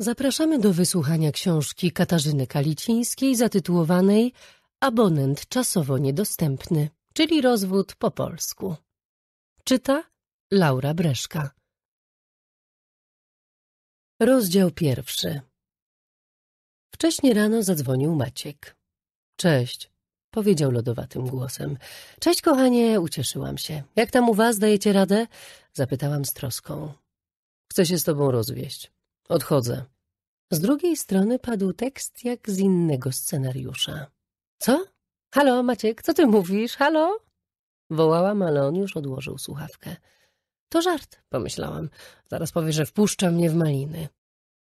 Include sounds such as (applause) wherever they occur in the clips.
Zapraszamy do wysłuchania książki Katarzyny Kalicińskiej zatytułowanej Abonent czasowo niedostępny, czyli rozwód po polsku. Czyta Laura Breszka. Rozdział pierwszy. Wcześnie rano zadzwonił Maciek. Cześć, powiedział lodowatym głosem. Cześć, kochanie, ucieszyłam się. Jak tam u was dajecie radę? Zapytałam z troską. Chcę się z tobą rozwieść. Odchodzę. Z drugiej strony padł tekst jak z innego scenariusza. Co? Halo, Maciek, co ty mówisz? Halo? Wołałam, ale on już odłożył słuchawkę. To żart, pomyślałam. Zaraz powie, że wpuszcza mnie w maliny.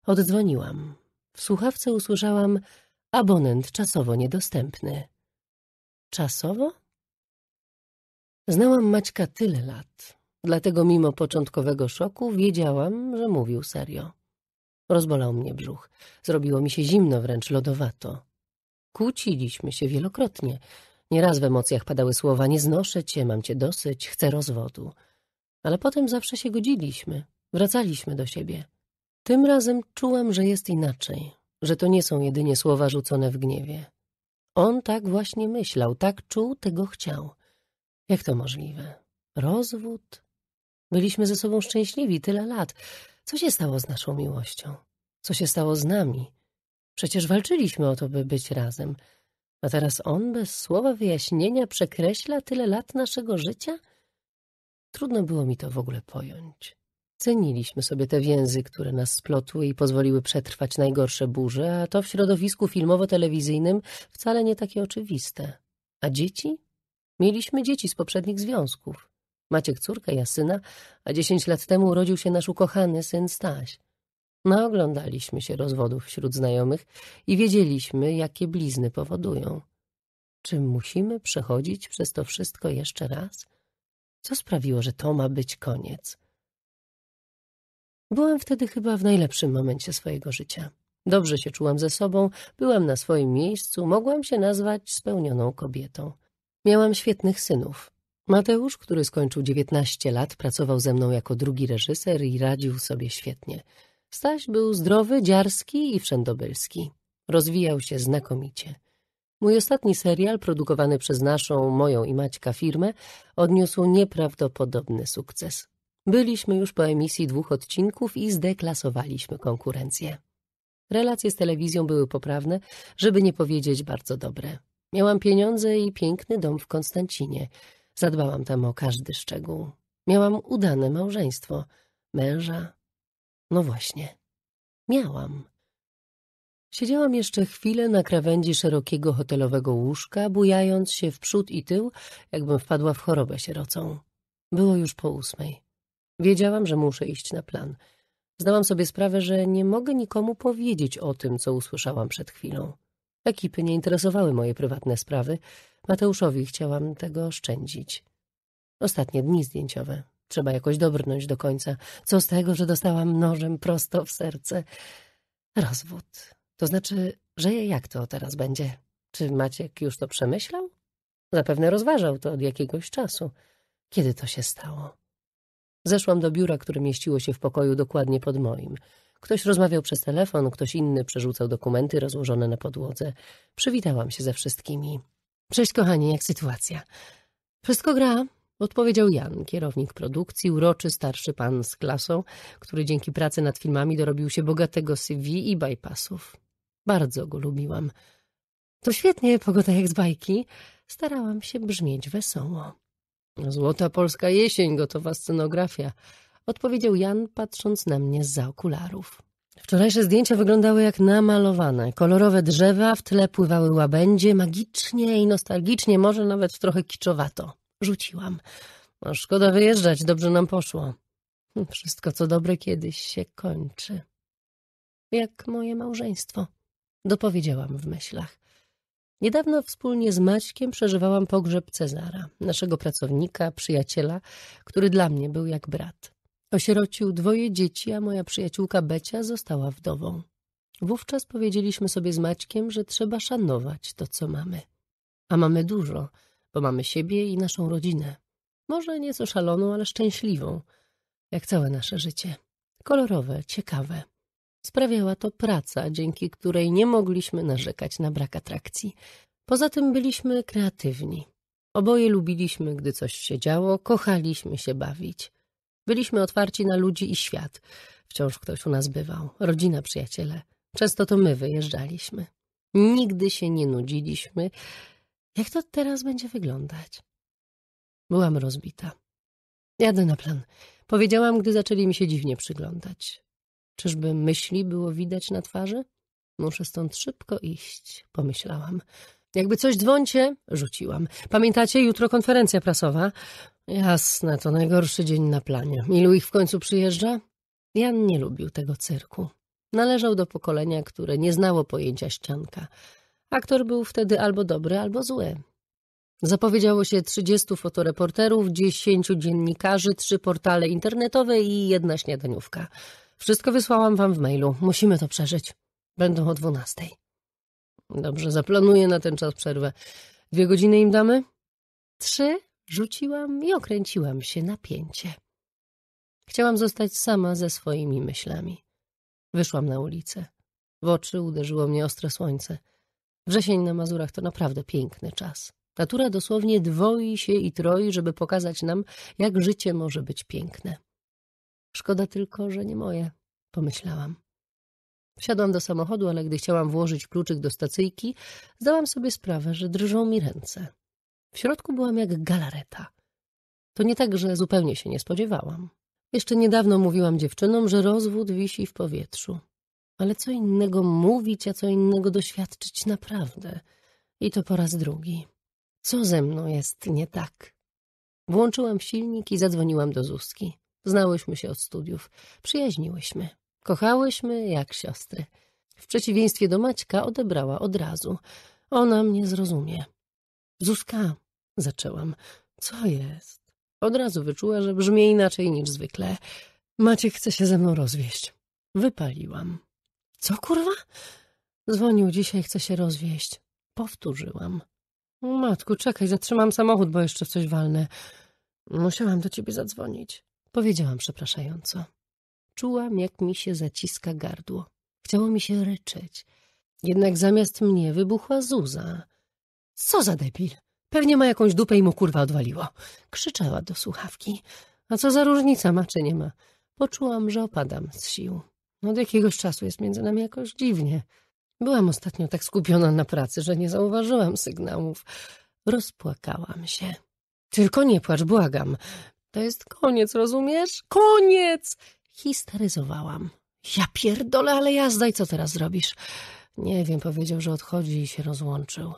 Oddzwoniłam. W słuchawce usłyszałam abonent czasowo niedostępny. Czasowo? Znałam Maćka tyle lat, dlatego mimo początkowego szoku wiedziałam, że mówił serio. Rozbolał mnie brzuch. Zrobiło mi się zimno, wręcz lodowato. Kłóciliśmy się wielokrotnie. Nieraz w emocjach padały słowa nie znoszę cię, mam cię dosyć, chcę rozwodu. Ale potem zawsze się godziliśmy, wracaliśmy do siebie. Tym razem czułam, że jest inaczej, że to nie są jedynie słowa rzucone w gniewie. On tak właśnie myślał, tak czuł, tego chciał. Jak to możliwe? Rozwód? Byliśmy ze sobą szczęśliwi tyle lat. Co się stało z naszą miłością? Co się stało z nami? Przecież walczyliśmy o to, by być razem. A teraz on bez słowa wyjaśnienia przekreśla tyle lat naszego życia? Trudno było mi to w ogóle pojąć. Ceniliśmy sobie te więzy, które nas splotły i pozwoliły przetrwać najgorsze burze, a to w środowisku filmowo-telewizyjnym wcale nie takie oczywiste. A dzieci? Mieliśmy dzieci z poprzednich związków. Maciek córkę, ja syna, a dziesięć lat temu urodził się nasz ukochany syn Staś. Naoglądaliśmy się rozwodów wśród znajomych i wiedzieliśmy, jakie blizny powodują. Czy musimy przechodzić przez to wszystko jeszcze raz? Co sprawiło, że to ma być koniec? Byłam wtedy chyba w najlepszym momencie swojego życia. Dobrze się czułam ze sobą, byłam na swoim miejscu, mogłam się nazwać spełnioną kobietą. Miałam świetnych synów, Mateusz, który skończył 19 lat, pracował ze mną jako drugi reżyser i radził sobie świetnie. Staś był zdrowy, dziarski i wszędobylski. Rozwijał się znakomicie. Mój ostatni serial, produkowany przez naszą, moją i Maćka firmę, odniósł nieprawdopodobny sukces. Byliśmy już po emisji dwóch odcinków i zdeklasowaliśmy konkurencję. Relacje z telewizją były poprawne, żeby nie powiedzieć bardzo dobre. Miałam pieniądze i piękny dom w Konstancinie – Zadbałam tam o każdy szczegół. Miałam udane małżeństwo, męża. No właśnie, miałam. Siedziałam jeszcze chwilę na krawędzi szerokiego hotelowego łóżka, bujając się w przód i tył, jakbym wpadła w chorobę sierocą. Było już po ósmej. Wiedziałam, że muszę iść na plan. Zdałam sobie sprawę, że nie mogę nikomu powiedzieć o tym, co usłyszałam przed chwilą. Ekipy nie interesowały moje prywatne sprawy, Mateuszowi chciałam tego oszczędzić. Ostatnie dni zdjęciowe. Trzeba jakoś dobrnąć do końca. Co z tego, że dostałam nożem prosto w serce? Rozwód. To znaczy, że jak to teraz będzie? Czy Maciek już to przemyślał? Zapewne rozważał to od jakiegoś czasu. Kiedy to się stało? Zeszłam do biura, które mieściło się w pokoju dokładnie pod moim. Ktoś rozmawiał przez telefon, ktoś inny przerzucał dokumenty rozłożone na podłodze. Przywitałam się ze wszystkimi. Cześć kochani, jak sytuacja? Wszystko gra? Odpowiedział Jan, kierownik produkcji, uroczy starszy pan z klasą, który dzięki pracy nad filmami dorobił się bogatego CV i bypassów. Bardzo go lubiłam. To świetnie, pogoda jak z bajki. Starałam się brzmieć wesoło. Złota polska jesień, gotowa scenografia, odpowiedział Jan, patrząc na mnie z za okularów. Wczorajsze zdjęcia wyglądały jak namalowane. Kolorowe drzewa, w tle pływały łabędzie, magicznie i nostalgicznie, może nawet trochę kiczowato. Rzuciłam. No, szkoda wyjeżdżać, dobrze nam poszło. Wszystko, co dobre, kiedyś się kończy. Jak moje małżeństwo. Dopowiedziałam w myślach. Niedawno wspólnie z Maćkiem przeżywałam pogrzeb Cezara, naszego pracownika, przyjaciela, który dla mnie był jak brat. Osierocił dwoje dzieci, a moja przyjaciółka Becia została wdową. Wówczas powiedzieliśmy sobie z Maćkiem, że trzeba szanować to, co mamy. A mamy dużo, bo mamy siebie i naszą rodzinę. Może nieco szaloną, ale szczęśliwą, jak całe nasze życie. Kolorowe, ciekawe. Sprawiała to praca, dzięki której nie mogliśmy narzekać na brak atrakcji. Poza tym byliśmy kreatywni. Oboje lubiliśmy, gdy coś się działo, kochaliśmy się bawić. Byliśmy otwarci na ludzi i świat. Wciąż ktoś u nas bywał, rodzina, przyjaciele. Często to my wyjeżdżaliśmy. Nigdy się nie nudziliśmy. Jak to teraz będzie wyglądać? Byłam rozbita. Jadę na plan. Powiedziałam, gdy zaczęli mi się dziwnie przyglądać. Czyżby myśli było widać na twarzy? Muszę stąd szybko iść, pomyślałam. Jakby coś dzwoncie, rzuciłam. Pamiętacie, jutro konferencja prasowa. Jasne, to najgorszy dzień na planie. Ilu ich w końcu przyjeżdża? Jan nie lubił tego cyrku. Należał do pokolenia, które nie znało pojęcia ścianka. Aktor był wtedy albo dobry, albo zły. Zapowiedziało się 30 fotoreporterów, 10 dziennikarzy, trzy portale internetowe i jedna śniadaniówka. Wszystko wysłałam wam w mailu. Musimy to przeżyć. Będą o dwunastej. Dobrze, zaplanuję na ten czas przerwę. Dwie godziny im damy? Trzy? Rzuciłam i okręciłam się na pięcie. Chciałam zostać sama ze swoimi myślami. Wyszłam na ulicę. W oczy uderzyło mnie ostre słońce. Wrzesień na Mazurach to naprawdę piękny czas. Natura dosłownie dwoi się i troi, żeby pokazać nam, jak życie może być piękne. Szkoda tylko, że nie moje, pomyślałam. Wsiadłam do samochodu, ale gdy chciałam włożyć kluczyk do stacyjki, zdałam sobie sprawę, że drżą mi ręce. W środku byłam jak galareta. To nie tak, że zupełnie się nie spodziewałam. Jeszcze niedawno mówiłam dziewczynom, że rozwód wisi w powietrzu. Ale co innego mówić, a co innego doświadczyć naprawdę. I to po raz drugi. Co ze mną jest nie tak? Włączyłam silnik i zadzwoniłam do Zuzki. Znałyśmy się od studiów. Przyjaźniłyśmy. Kochałyśmy jak siostry. W przeciwieństwie do Maćka odebrała od razu. Ona mnie zrozumie. Zuzka, Zaczęłam. Co jest? Od razu wyczuła, że brzmi inaczej niż zwykle. Maciek chce się ze mną rozwieść. Wypaliłam. Co kurwa? Dzwonił dzisiaj, chce się rozwieść. Powtórzyłam. Matku, czekaj, zatrzymam samochód, bo jeszcze w coś walnę. Musiałam do ciebie zadzwonić. Powiedziałam przepraszająco. Czułam, jak mi się zaciska gardło. Chciało mi się ryczeć. Jednak zamiast mnie wybuchła Zuza. Co za debil! Pewnie ma jakąś dupę i mu kurwa odwaliło. Krzyczała do słuchawki. A co za różnica ma czy nie ma? Poczułam, że opadam z sił. Od jakiegoś czasu jest między nami jakoś dziwnie. Byłam ostatnio tak skupiona na pracy, że nie zauważyłam sygnałów. Rozpłakałam się. Tylko nie płacz, błagam. To jest koniec, rozumiesz? Koniec! Histeryzowałam. Ja pierdolę, ale jazda i co teraz zrobisz? Nie wiem, powiedział, że odchodzi i się rozłączył.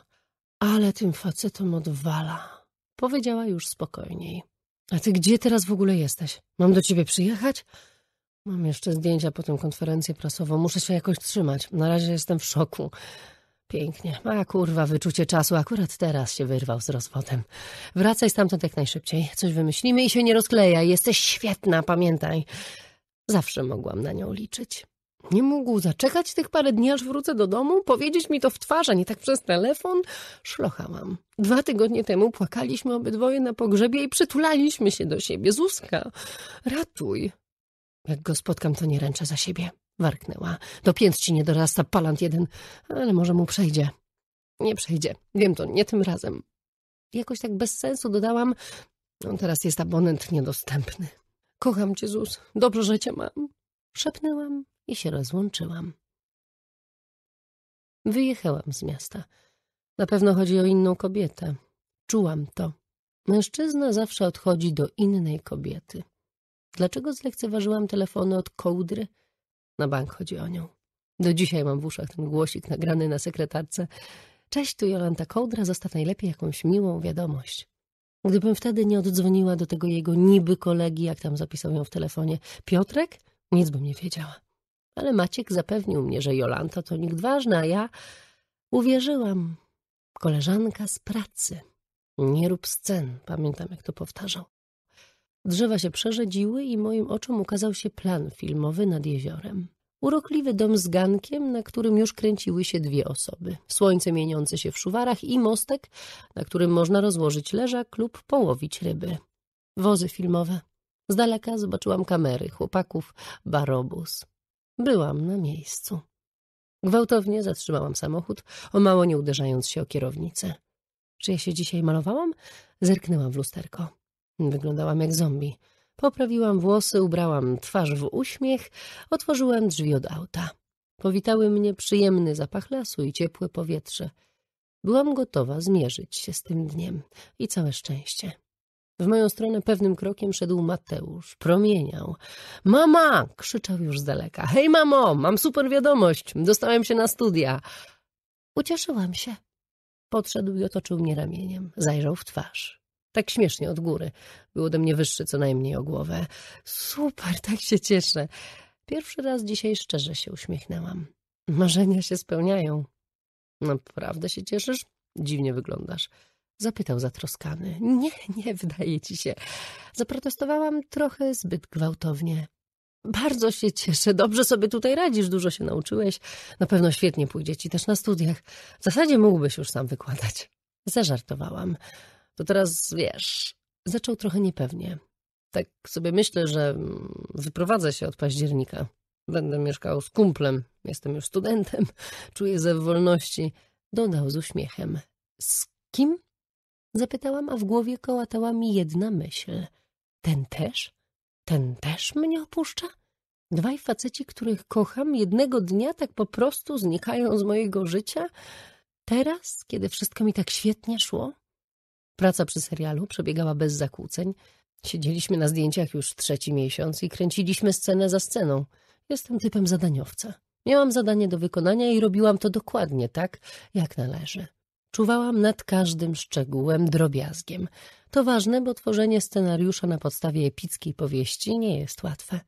Ale tym facetom odwala, powiedziała już spokojniej. A ty gdzie teraz w ogóle jesteś? Mam do ciebie przyjechać? Mam jeszcze zdjęcia, po tym konferencję prasową. Muszę się jakoś trzymać. Na razie jestem w szoku. Pięknie. A kurwa, wyczucie czasu. Akurat teraz się wyrwał z rozwodem. Wracaj stamtąd jak najszybciej. Coś wymyślimy i się nie rozkleja. Jesteś świetna, pamiętaj. Zawsze mogłam na nią liczyć. Nie mógł zaczekać tych parę dni, aż wrócę do domu, powiedzieć mi to w twarz, a nie tak przez telefon. Szlochałam. Dwa tygodnie temu płakaliśmy obydwoje na pogrzebie i przytulaliśmy się do siebie. Zuzka, ratuj. Jak go spotkam, to nie ręczę za siebie. Warknęła. Do pięt ci nie dorasta palant jeden, ale może mu przejdzie. Nie przejdzie. Wiem to, nie tym razem. Jakoś tak bez sensu dodałam, no teraz jest abonent niedostępny. Kocham cię, Zuz. Dobrze, że cię mam. Szepnęłam i się rozłączyłam. Wyjechałam z miasta. Na pewno chodzi o inną kobietę. Czułam to. Mężczyzna zawsze odchodzi do innej kobiety. Dlaczego zlekceważyłam telefony od kołdry? Na bank chodzi o nią. Do dzisiaj mam w uszach ten głosik nagrany na sekretarce. Cześć, tu Jolanta Kołdra, zostaw najlepiej jakąś miłą wiadomość. Gdybym wtedy nie oddzwoniła do tego jego niby kolegi, jak tam zapisał ją w telefonie, Piotrek, nic bym nie wiedziała. Ale Maciek zapewnił mnie, że Jolanta to nikt ważny, a ja uwierzyłam. Koleżanka z pracy. Nie rób scen, pamiętam jak to powtarzał. Drzewa się przerzedziły i moim oczom ukazał się plan filmowy nad jeziorem. Urokliwy dom z gankiem, na którym już kręciły się dwie osoby. Słońce mieniące się w szuwarach i mostek, na którym można rozłożyć leżak lub połowić ryby. Wozy filmowe. Z daleka zobaczyłam kamery, chłopaków, barobus. Byłam na miejscu. Gwałtownie zatrzymałam samochód, o mało nie uderzając się o kierownicę. Czy ja się dzisiaj malowałam? Zerknęłam w lusterko. Wyglądałam jak zombie. Poprawiłam włosy, ubrałam twarz w uśmiech, otworzyłam drzwi od auta. Powitały mnie przyjemny zapach lasu i ciepłe powietrze. Byłam gotowa zmierzyć się z tym dniem i całe szczęście. W moją stronę pewnym krokiem szedł Mateusz. Promieniał. Mama! krzyczał już z daleka. Hej mamo, mam super wiadomość. Dostałem się na studia. Ucieszyłam się. Podszedł i otoczył mnie ramieniem. Zajrzał w twarz. Tak śmiesznie od góry. Był ode mnie wyższy co najmniej o głowę. Super, tak się cieszę. Pierwszy raz dzisiaj szczerze się uśmiechnęłam. Marzenia się spełniają. Naprawdę się cieszysz? Dziwnie wyglądasz. Zapytał zatroskany. Nie, nie, wydaje ci się. Zaprotestowałam trochę zbyt gwałtownie. Bardzo się cieszę, dobrze sobie tutaj radzisz, dużo się nauczyłeś. Na pewno świetnie pójdzie ci też na studiach. W zasadzie mógłbyś już sam wykładać. Zażartowałam. To teraz wiesz. Zaczął trochę niepewnie. Tak sobie myślę, że mm, wyprowadzę się od października. Będę mieszkał z kumplem, jestem już studentem, czuję ze wolności. Dodał z uśmiechem. Z kim? Zapytałam, a w głowie kołatała mi jedna myśl. Ten też? Ten też mnie opuszcza? Dwaj faceci, których kocham, jednego dnia tak po prostu znikają z mojego życia? Teraz, kiedy wszystko mi tak świetnie szło? Praca przy serialu przebiegała bez zakłóceń. Siedzieliśmy na zdjęciach już trzeci miesiąc i kręciliśmy scenę za sceną. Jestem typem zadaniowca. Miałam zadanie do wykonania i robiłam to dokładnie tak, jak należy. Czuwałam nad każdym szczegółem, drobiazgiem. To ważne, bo tworzenie scenariusza na podstawie epickiej powieści nie jest łatwe.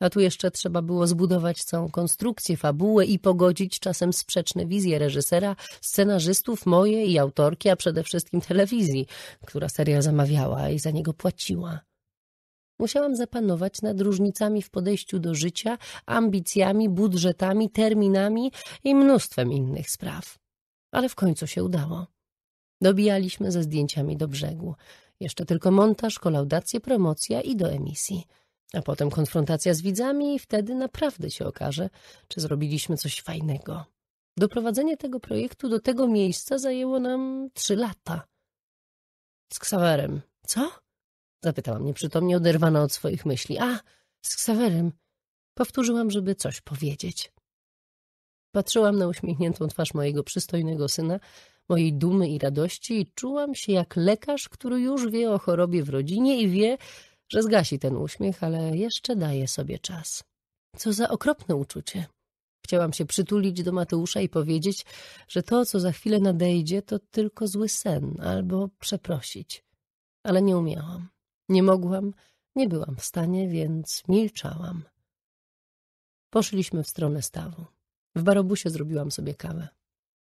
A tu jeszcze trzeba było zbudować całą konstrukcję, fabułę i pogodzić czasem sprzeczne wizje reżysera, scenarzystów, moje i autorki, a przede wszystkim telewizji, która serial zamawiała i za niego płaciła. Musiałam zapanować nad różnicami w podejściu do życia, ambicjami, budżetami, terminami i mnóstwem innych spraw ale w końcu się udało. Dobijaliśmy ze zdjęciami do brzegu. Jeszcze tylko montaż, kolaudacje, promocja i do emisji. A potem konfrontacja z widzami i wtedy naprawdę się okaże, czy zrobiliśmy coś fajnego. Doprowadzenie tego projektu do tego miejsca zajęło nam trzy lata. Z Ksawerem. Co? Zapytałam nieprzytomnie, oderwana od swoich myśli. A, z Ksawerem. Powtórzyłam, żeby coś powiedzieć. Patrzyłam na uśmiechniętą twarz mojego przystojnego syna, mojej dumy i radości i czułam się jak lekarz, który już wie o chorobie w rodzinie i wie, że zgasi ten uśmiech, ale jeszcze daje sobie czas. Co za okropne uczucie. Chciałam się przytulić do Mateusza i powiedzieć, że to, co za chwilę nadejdzie, to tylko zły sen, albo przeprosić. Ale nie umiałam. Nie mogłam, nie byłam w stanie, więc milczałam. Poszliśmy w stronę stawu. W barobusie zrobiłam sobie kawę.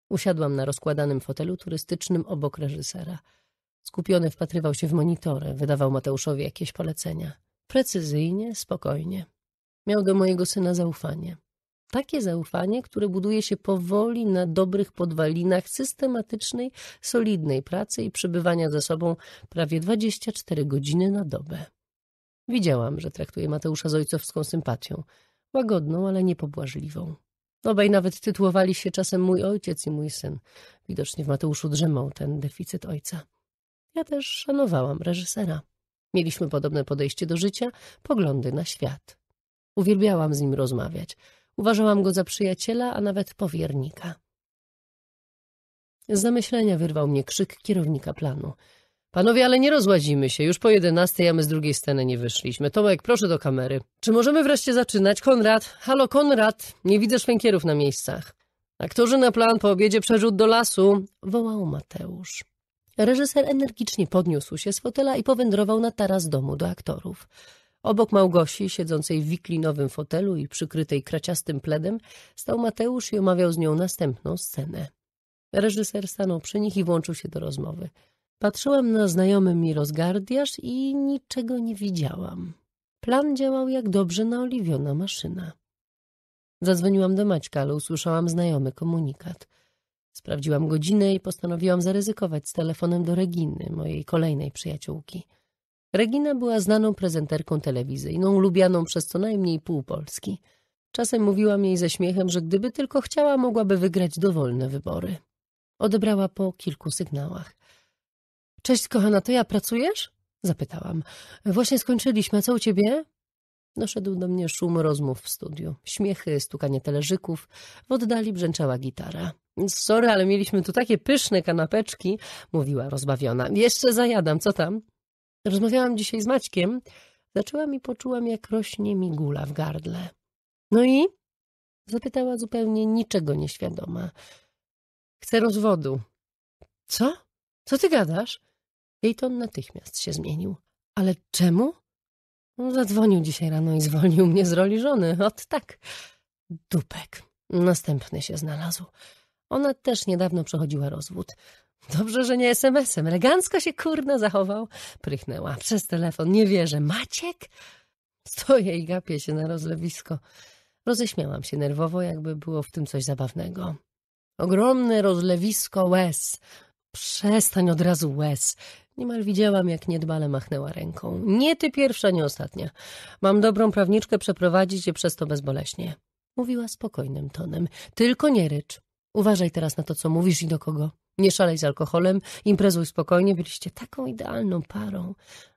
Usiadłam na rozkładanym fotelu turystycznym obok reżysera. Skupiony wpatrywał się w monitory, wydawał Mateuszowi jakieś polecenia. Precyzyjnie, spokojnie. Miał do mojego syna zaufanie. Takie zaufanie, które buduje się powoli na dobrych podwalinach systematycznej, solidnej pracy i przebywania ze sobą prawie 24 godziny na dobę. Widziałam, że traktuje Mateusza z ojcowską sympatią, łagodną, ale niepobłażliwą. Obaj nawet tytułowali się czasem mój ojciec i mój syn. Widocznie w Mateuszu drzemał ten deficyt ojca. Ja też szanowałam reżysera. Mieliśmy podobne podejście do życia, poglądy na świat. Uwielbiałam z nim rozmawiać. Uważałam go za przyjaciela, a nawet powiernika. Z zamyślenia wyrwał mnie krzyk kierownika planu. Panowie, ale nie rozładzimy się. Już po jedenastej, a my z drugiej sceny nie wyszliśmy. Tomek, proszę do kamery. Czy możemy wreszcie zaczynać? Konrad, halo Konrad, nie widzę szwękierów na miejscach. Aktorzy na plan po obiedzie przerzut do lasu, wołał Mateusz. Reżyser energicznie podniósł się z fotela i powędrował na taras domu do aktorów. Obok Małgosi, siedzącej w wiklinowym fotelu i przykrytej kraciastym pledem, stał Mateusz i omawiał z nią następną scenę. Reżyser stanął przy nich i włączył się do rozmowy. Patrzyłam na znajomy mi rozgardiarz i niczego nie widziałam. Plan działał jak dobrze naoliwiona maszyna. Zadzwoniłam do Maćka, ale usłyszałam znajomy komunikat. Sprawdziłam godzinę i postanowiłam zaryzykować z telefonem do Reginy, mojej kolejnej przyjaciółki. Regina była znaną prezenterką telewizyjną, lubianą przez co najmniej pół Polski. Czasem mówiłam jej ze śmiechem, że gdyby tylko chciała, mogłaby wygrać dowolne wybory. Odebrała po kilku sygnałach. Cześć, kochana, to ja pracujesz? Zapytałam. Właśnie skończyliśmy, a co u ciebie? Doszedł do mnie szum rozmów w studiu. Śmiechy, stukanie talerzyków. W oddali brzęczała gitara. Sorry, ale mieliśmy tu takie pyszne kanapeczki, mówiła rozbawiona. Jeszcze zajadam, co tam? Rozmawiałam dzisiaj z Maćkiem. Zaczęłam i poczułam, jak rośnie mi gula w gardle. No i? Zapytała zupełnie niczego nieświadoma. Chcę rozwodu. Co? Co ty gadasz? Jej ton natychmiast się zmienił. Ale czemu? No, zadzwonił dzisiaj rano i zwolnił mnie z roli żony. Ot tak. Dupek. Następny się znalazł. Ona też niedawno przechodziła rozwód. Dobrze, że nie SMS-em. Elegancko się kurna zachował. Prychnęła przez telefon. Nie wierzę. Maciek? Stoję i gapię się na rozlewisko. Roześmiałam się nerwowo, jakby było w tym coś zabawnego. Ogromne rozlewisko łez. Przestań od razu łez. Niemal widziałam, jak niedbale machnęła ręką. Nie ty pierwsza, nie ostatnia. Mam dobrą prawniczkę, przeprowadzić je przez to bezboleśnie. Mówiła spokojnym tonem. Tylko nie rycz. Uważaj teraz na to, co mówisz i do kogo. Nie szalej z alkoholem, imprezuj spokojnie, byliście taką idealną parą.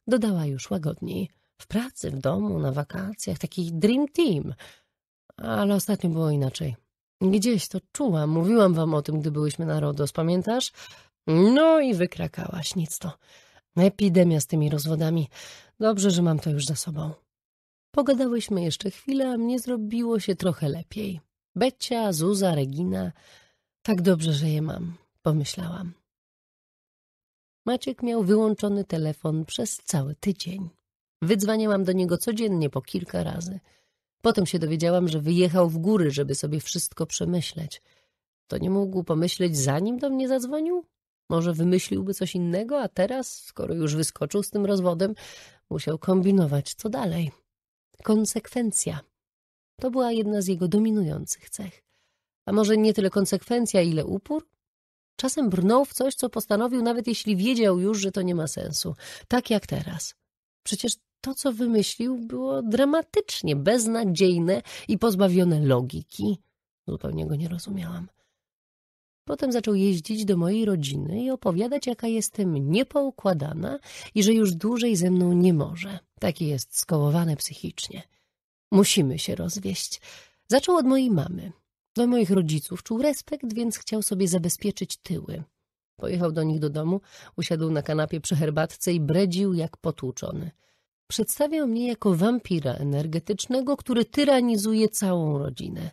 Dodała już łagodniej. W pracy, w domu, na wakacjach, taki dream team. Ale ostatnio było inaczej. Gdzieś to czułam, mówiłam wam o tym, gdy byłyśmy na RODOS, pamiętasz? No i wykrakałaś, nic to. Epidemia z tymi rozwodami. Dobrze, że mam to już za sobą. Pogadałyśmy jeszcze chwilę, a mnie zrobiło się trochę lepiej. Becia, Zuza, Regina. Tak dobrze, że je mam, pomyślałam. Maciek miał wyłączony telefon przez cały tydzień. Wydzwaniałam do niego codziennie po kilka razy. Potem się dowiedziałam, że wyjechał w góry, żeby sobie wszystko przemyśleć. To nie mógł pomyśleć, zanim do mnie zadzwonił? Może wymyśliłby coś innego, a teraz, skoro już wyskoczył z tym rozwodem, musiał kombinować, co dalej. Konsekwencja. To była jedna z jego dominujących cech. A może nie tyle konsekwencja, ile upór? Czasem brnął w coś, co postanowił, nawet jeśli wiedział już, że to nie ma sensu. Tak jak teraz. Przecież to, co wymyślił, było dramatycznie beznadziejne i pozbawione logiki. Zupełnie go nie rozumiałam. Potem zaczął jeździć do mojej rodziny i opowiadać, jaka jestem niepoukładana i że już dłużej ze mną nie może. Taki jest skołowany psychicznie. Musimy się rozwieść. Zaczął od mojej mamy. Do moich rodziców czuł respekt, więc chciał sobie zabezpieczyć tyły. Pojechał do nich do domu, usiadł na kanapie przy herbatce i bredził jak potłuczony. Przedstawiał mnie jako wampira energetycznego, który tyranizuje całą rodzinę.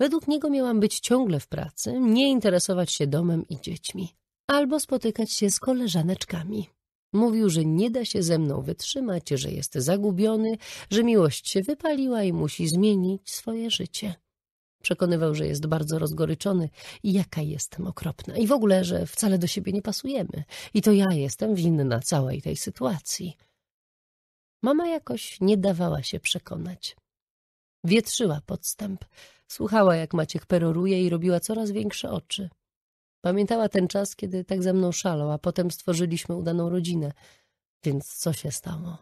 Według niego miałam być ciągle w pracy, nie interesować się domem i dziećmi, albo spotykać się z koleżaneczkami. Mówił, że nie da się ze mną wytrzymać, że jest zagubiony, że miłość się wypaliła i musi zmienić swoje życie. Przekonywał, że jest bardzo rozgoryczony i jaka jestem okropna. I w ogóle, że wcale do siebie nie pasujemy. I to ja jestem winna całej tej sytuacji. Mama jakoś nie dawała się przekonać. Wietrzyła podstęp. Słuchała, jak Maciek peroruje i robiła coraz większe oczy. Pamiętała ten czas, kiedy tak ze mną szalał, a potem stworzyliśmy udaną rodzinę. Więc co się stało?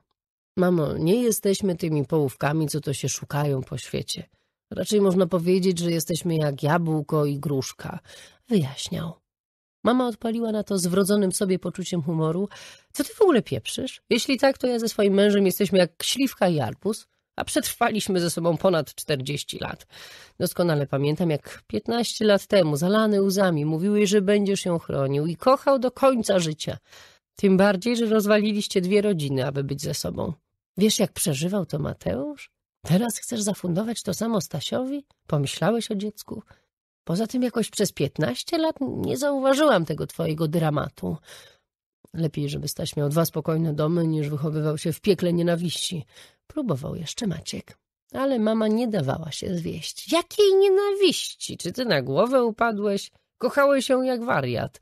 Mamo, nie jesteśmy tymi połówkami, co to się szukają po świecie. Raczej można powiedzieć, że jesteśmy jak jabłko i gruszka. Wyjaśniał. Mama odpaliła na to z wrodzonym sobie poczuciem humoru. Co ty w ogóle pieprzysz? Jeśli tak, to ja ze swoim mężem jesteśmy jak śliwka i arbuz a przetrwaliśmy ze sobą ponad 40 lat. Doskonale pamiętam, jak 15 lat temu, zalany łzami, mówił że będziesz ją chronił i kochał do końca życia. Tym bardziej, że rozwaliliście dwie rodziny, aby być ze sobą. Wiesz, jak przeżywał to Mateusz? Teraz chcesz zafundować to samo Stasiowi? Pomyślałeś o dziecku? Poza tym jakoś przez 15 lat nie zauważyłam tego twojego dramatu. Lepiej, żeby Staś miał dwa spokojne domy, niż wychowywał się w piekle nienawiści. Próbował jeszcze Maciek. Ale mama nie dawała się zwieść. Jakiej nienawiści? Czy ty na głowę upadłeś? Kochały się jak wariat.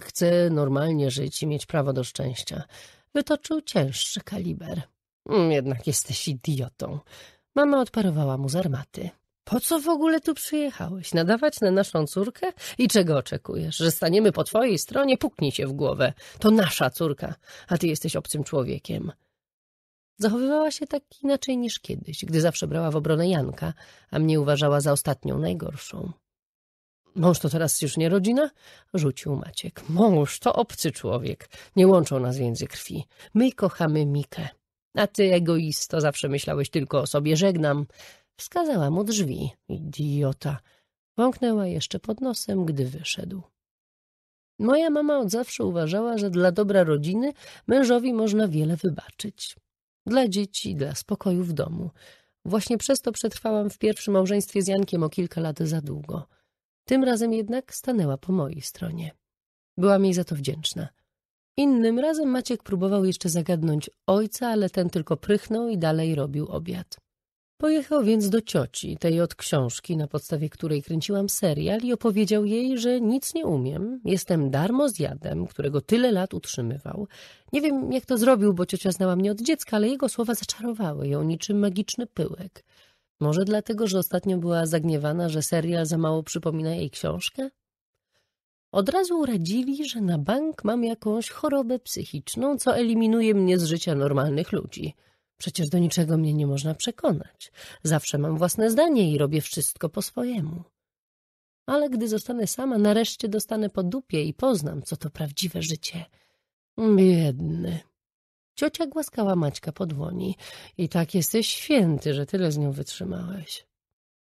Chcę normalnie żyć i mieć prawo do szczęścia. Wytoczył cięższy kaliber. Mm, jednak jesteś idiotą. Mama odparowała mu z armaty. Po co w ogóle tu przyjechałeś? Nadawać na naszą córkę? I czego oczekujesz? Że staniemy po twojej stronie? Puknij się w głowę. To nasza córka, a ty jesteś obcym człowiekiem. Zachowywała się tak inaczej niż kiedyś, gdy zawsze brała w obronę Janka, a mnie uważała za ostatnią, najgorszą. Mąż to teraz już nie rodzina? Rzucił Maciek. Mąż to obcy człowiek. Nie łączą nas więzy krwi. My kochamy Mikę. A ty, egoisto, zawsze myślałeś tylko o sobie. Żegnam. Wskazała mu drzwi. Idiota. Wąknęła jeszcze pod nosem, gdy wyszedł. Moja mama od zawsze uważała, że dla dobra rodziny mężowi można wiele wybaczyć. Dla dzieci, dla spokoju w domu. Właśnie przez to przetrwałam w pierwszym małżeństwie z Jankiem o kilka lat za długo. Tym razem jednak stanęła po mojej stronie. Byłam jej za to wdzięczna. Innym razem Maciek próbował jeszcze zagadnąć ojca, ale ten tylko prychnął i dalej robił obiad. Pojechał więc do cioci, tej od książki, na podstawie której kręciłam serial i opowiedział jej, że nic nie umiem, jestem darmo zjadem, którego tyle lat utrzymywał. Nie wiem, jak to zrobił, bo ciocia znała mnie od dziecka, ale jego słowa zaczarowały ją niczym magiczny pyłek. Może dlatego, że ostatnio była zagniewana, że serial za mało przypomina jej książkę? Od razu radzili, że na bank mam jakąś chorobę psychiczną, co eliminuje mnie z życia normalnych ludzi – Przecież do niczego mnie nie można przekonać. Zawsze mam własne zdanie i robię wszystko po swojemu. Ale gdy zostanę sama, nareszcie dostanę po dupie i poznam, co to prawdziwe życie. Biedny. Ciocia głaskała Maćka po dłoni. I tak jesteś święty, że tyle z nią wytrzymałeś.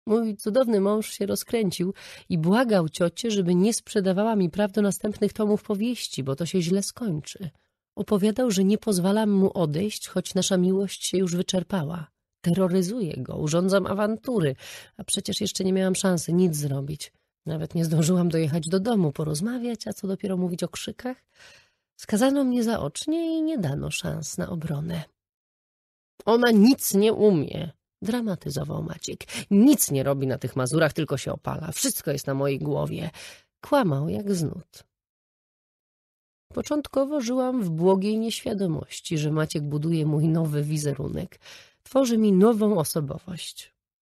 Mój cudowny mąż się rozkręcił i błagał ciocie, żeby nie sprzedawała mi praw do następnych tomów powieści, bo to się źle skończy. Opowiadał, że nie pozwalam mu odejść, choć nasza miłość się już wyczerpała. Terroryzuję go, urządzam awantury, a przecież jeszcze nie miałam szansy nic zrobić. Nawet nie zdążyłam dojechać do domu, porozmawiać, a co dopiero mówić o krzykach. Skazano mnie zaocznie i nie dano szans na obronę. Ona nic nie umie, dramatyzował Maciek. Nic nie robi na tych Mazurach, tylko się opala. Wszystko jest na mojej głowie. Kłamał jak znud. Początkowo żyłam w błogiej nieświadomości, że Maciek buduje mój nowy wizerunek, tworzy mi nową osobowość.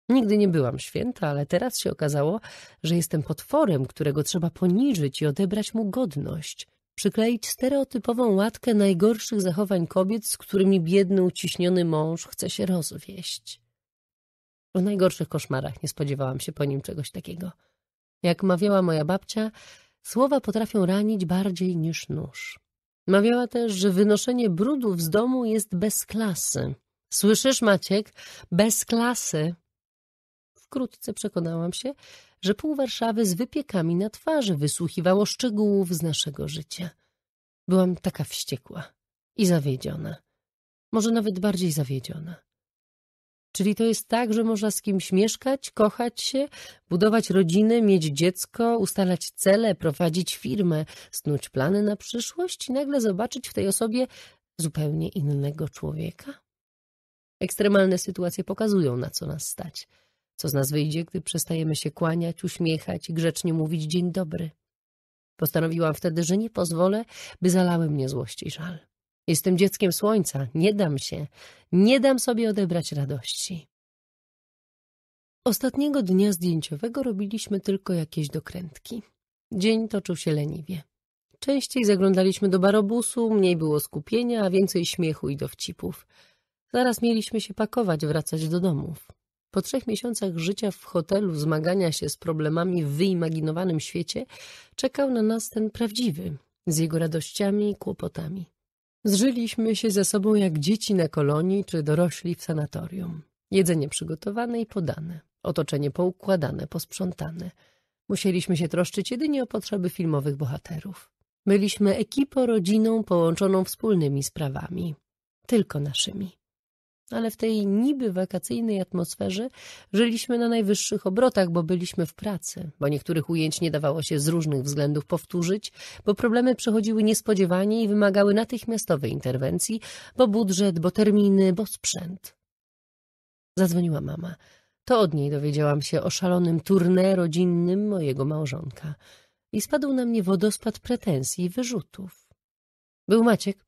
Nigdy nie byłam święta, ale teraz się okazało, że jestem potworem, którego trzeba poniżyć i odebrać mu godność, przykleić stereotypową łatkę najgorszych zachowań kobiet, z którymi biedny, uciśniony mąż chce się rozwieść. W najgorszych koszmarach nie spodziewałam się po nim czegoś takiego. Jak mawiała moja babcia, Słowa potrafią ranić bardziej niż nóż. Mawiała też, że wynoszenie brudów z domu jest bez klasy. Słyszysz, Maciek? Bez klasy. Wkrótce przekonałam się, że pół Warszawy z wypiekami na twarzy wysłuchiwało szczegółów z naszego życia. Byłam taka wściekła i zawiedziona. Może nawet bardziej zawiedziona. Czyli to jest tak, że można z kimś mieszkać, kochać się, budować rodzinę, mieć dziecko, ustalać cele, prowadzić firmę, snuć plany na przyszłość i nagle zobaczyć w tej osobie zupełnie innego człowieka? Ekstremalne sytuacje pokazują, na co nas stać. Co z nas wyjdzie, gdy przestajemy się kłaniać, uśmiechać i grzecznie mówić dzień dobry. Postanowiłam wtedy, że nie pozwolę, by zalały mnie złość i żal. Jestem dzieckiem słońca, nie dam się, nie dam sobie odebrać radości. Ostatniego dnia zdjęciowego robiliśmy tylko jakieś dokrętki. Dzień toczył się leniwie. Częściej zaglądaliśmy do barobusu, mniej było skupienia, a więcej śmiechu i dowcipów. Zaraz mieliśmy się pakować, wracać do domów. Po trzech miesiącach życia w hotelu, zmagania się z problemami w wyimaginowanym świecie, czekał na nas ten prawdziwy, z jego radościami i kłopotami. Zżyliśmy się ze sobą jak dzieci na kolonii czy dorośli w sanatorium. Jedzenie przygotowane i podane, otoczenie poukładane, posprzątane. Musieliśmy się troszczyć jedynie o potrzeby filmowych bohaterów. Byliśmy ekipą rodziną połączoną wspólnymi sprawami, tylko naszymi ale w tej niby wakacyjnej atmosferze żyliśmy na najwyższych obrotach, bo byliśmy w pracy, bo niektórych ujęć nie dawało się z różnych względów powtórzyć, bo problemy przychodziły niespodziewanie i wymagały natychmiastowej interwencji, bo budżet, bo terminy, bo sprzęt. Zadzwoniła mama. To od niej dowiedziałam się o szalonym turnę rodzinnym mojego małżonka i spadł na mnie wodospad pretensji i wyrzutów. Był Maciek,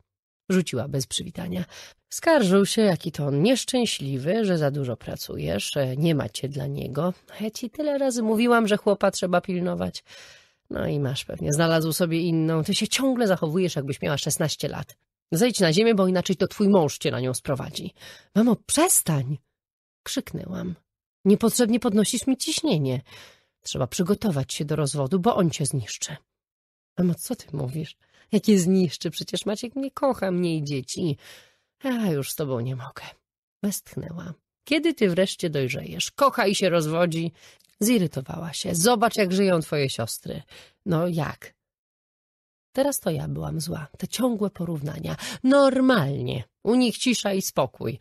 Rzuciła bez przywitania. Skarżył się, jaki to on nieszczęśliwy, że za dużo pracujesz, że nie macie dla niego. Ja ci tyle razy mówiłam, że chłopa trzeba pilnować. No i masz pewnie, znalazł sobie inną. Ty się ciągle zachowujesz, jakbyś miała szesnaście lat. Zejdź na ziemię, bo inaczej to twój mąż cię na nią sprowadzi. Mamo, przestań! Krzyknęłam. Niepotrzebnie podnosisz mi ciśnienie. Trzeba przygotować się do rozwodu, bo on cię zniszczy. Mamo, co ty mówisz? jakie zniszczy, przecież Maciek mnie kocha, mniej dzieci. A już z tobą nie mogę. Westchnęła. Kiedy ty wreszcie dojrzejesz? Kocha i się rozwodzi. Zirytowała się. Zobacz, jak żyją twoje siostry. No jak? Teraz to ja byłam zła. Te ciągłe porównania. Normalnie. U nich cisza i spokój.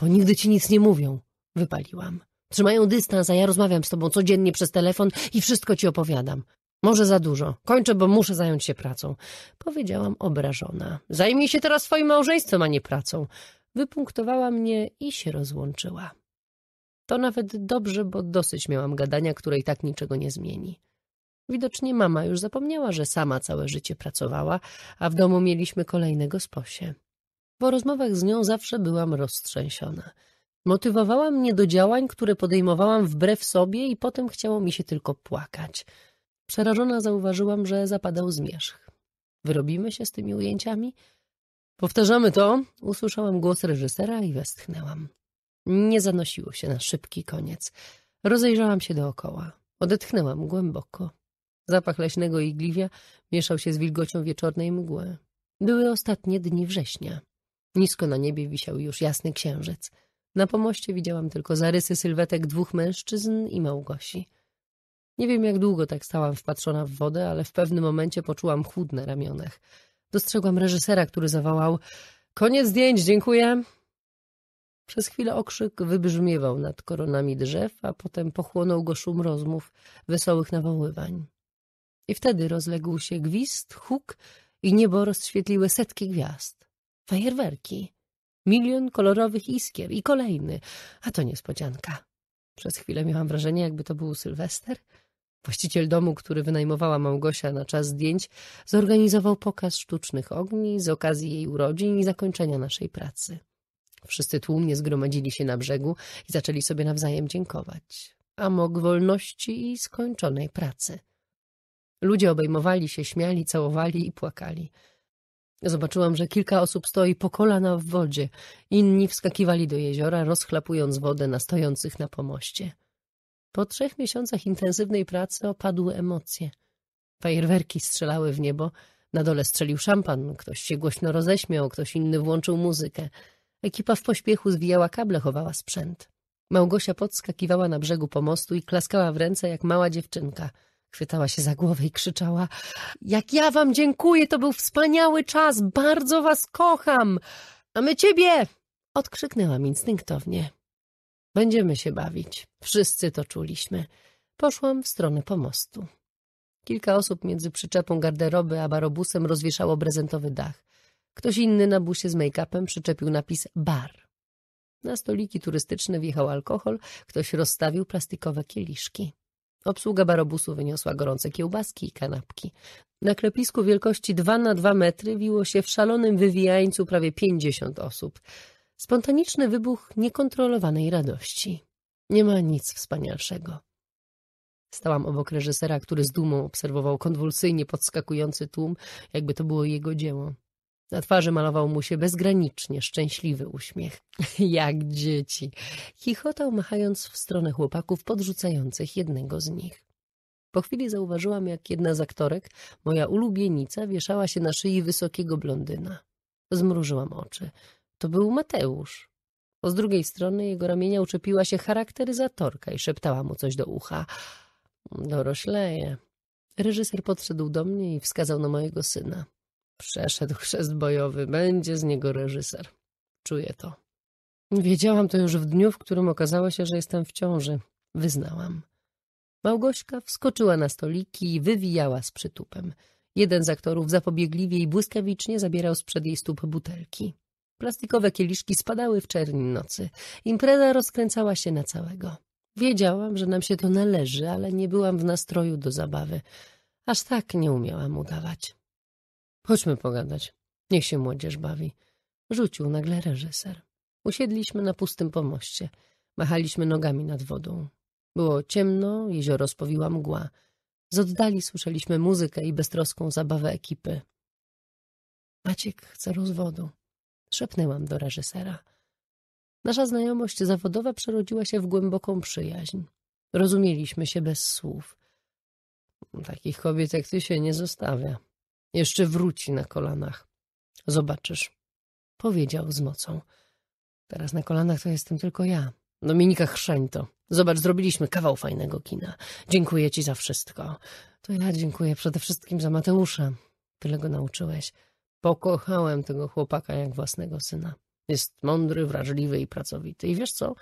Bo nigdy ci nic nie mówią. Wypaliłam. Trzymają dystans, a ja rozmawiam z tobą codziennie przez telefon i wszystko ci opowiadam. Może za dużo. Kończę, bo muszę zająć się pracą. Powiedziałam obrażona. Zajmij się teraz swoim małżeństwem, a nie pracą. Wypunktowała mnie i się rozłączyła. To nawet dobrze, bo dosyć miałam gadania, które i tak niczego nie zmieni. Widocznie mama już zapomniała, że sama całe życie pracowała, a w domu mieliśmy kolejnego sposie. Po rozmowach z nią zawsze byłam roztrzęsiona. Motywowała mnie do działań, które podejmowałam wbrew sobie i potem chciało mi się tylko płakać. Przerażona zauważyłam, że zapadał zmierzch. Wyrobimy się z tymi ujęciami? Powtarzamy to, usłyszałam głos reżysera i westchnęłam. Nie zanosiło się na szybki koniec. Rozejrzałam się dookoła. Odetchnęłam głęboko. Zapach leśnego igliwia mieszał się z wilgocią wieczornej mgły. Były ostatnie dni września. Nisko na niebie wisiał już jasny księżyc. Na pomoście widziałam tylko zarysy sylwetek dwóch mężczyzn i Małgosi. Nie wiem, jak długo tak stałam wpatrzona w wodę, ale w pewnym momencie poczułam chłód na ramionach. Dostrzegłam reżysera, który zawołał – koniec zdjęć, dziękuję! Przez chwilę okrzyk wybrzmiewał nad koronami drzew, a potem pochłonął go szum rozmów, wesołych nawoływań. I wtedy rozległ się gwizd, huk i niebo rozświetliły setki gwiazd. Fajerwerki. Milion kolorowych iskier i kolejny, a to niespodzianka. Przez chwilę miałam wrażenie, jakby to był Sylwester – Właściciel domu, który wynajmowała Małgosia na czas zdjęć, zorganizował pokaz sztucznych ogni z okazji jej urodzin i zakończenia naszej pracy. Wszyscy tłumnie zgromadzili się na brzegu i zaczęli sobie nawzajem dziękować. Amok wolności i skończonej pracy. Ludzie obejmowali się, śmiali, całowali i płakali. Zobaczyłam, że kilka osób stoi po kolana w wodzie, inni wskakiwali do jeziora, rozchlapując wodę na stojących na pomoście. Po trzech miesiącach intensywnej pracy opadły emocje. Fajerwerki strzelały w niebo, na dole strzelił szampan, ktoś się głośno roześmiał, ktoś inny włączył muzykę. Ekipa w pośpiechu zwijała kable, chowała sprzęt. Małgosia podskakiwała na brzegu pomostu i klaskała w ręce jak mała dziewczynka. Chwytała się za głowę i krzyczała — Jak ja wam dziękuję, to był wspaniały czas, bardzo was kocham! A my ciebie! — odkrzyknęłam instynktownie. Będziemy się bawić. Wszyscy to czuliśmy. Poszłam w stronę pomostu. Kilka osób między przyczepą garderoby a barobusem rozwieszało prezentowy dach. Ktoś inny na busie z make-upem przyczepił napis bar. Na stoliki turystyczne wjechał alkohol, ktoś rozstawił plastikowe kieliszki. Obsługa barobusu wyniosła gorące kiełbaski i kanapki. Na klepisku wielkości 2 na 2 metry wiło się w szalonym wywijańcu prawie 50 osób spontaniczny wybuch niekontrolowanej radości. Nie ma nic wspanialszego. Stałam obok reżysera, który z dumą obserwował konwulsyjnie podskakujący tłum, jakby to było jego dzieło. Na twarzy malował mu się bezgranicznie szczęśliwy uśmiech. (laughs) Jak dzieci! Chichotał machając w stronę chłopaków podrzucających jednego z nich. Po chwili zauważyłam, jak jedna z aktorek, moja ulubienica, wieszała się na szyi wysokiego blondyna. Zmrużyłam oczy. To był Mateusz. Bo z drugiej strony jego ramienia uczepiła się charakteryzatorka i szeptała mu coś do ucha. Dorośleje. Reżyser podszedł do mnie i wskazał na mojego syna. Przeszedł chrzest bojowy, będzie z niego reżyser. Czuję to. Wiedziałam to już w dniu, w którym okazało się, że jestem w ciąży. Wyznałam. Małgośka wskoczyła na stoliki i wywijała z przytupem. Jeden z aktorów zapobiegliwie i błyskawicznie zabierał sprzed jej stóp butelki. Plastikowe kieliszki spadały w czerń nocy. Impreza rozkręcała się na całego. Wiedziałam, że nam się to należy, ale nie byłam w nastroju do zabawy. Aż tak nie umiałam udawać. Chodźmy pogadać. Niech się młodzież bawi. Rzucił nagle reżyser. Usiedliśmy na pustym pomoście. Machaliśmy nogami nad wodą. Było ciemno, jezioro spowiła mgła. Z oddali słyszeliśmy muzykę i beztroską zabawę ekipy. Maciek chce rozwodu szepnęłam do reżysera. Nasza znajomość zawodowa przerodziła się w głęboką przyjaźń. Rozumieliśmy się bez słów. Takich kobiet jak ty się nie zostawia. Jeszcze wróci na kolanach. Zobaczysz. Powiedział z mocą. Teraz na kolanach to jestem tylko ja. Dominika chrzeń to. Zobacz, zrobiliśmy kawał fajnego kina. Dziękuję ci za wszystko. To ja dziękuję przede wszystkim za Mateusza. Tyle go nauczyłeś. Pokochałem tego chłopaka jak własnego syna. Jest mądry, wrażliwy i pracowity. I wiesz co?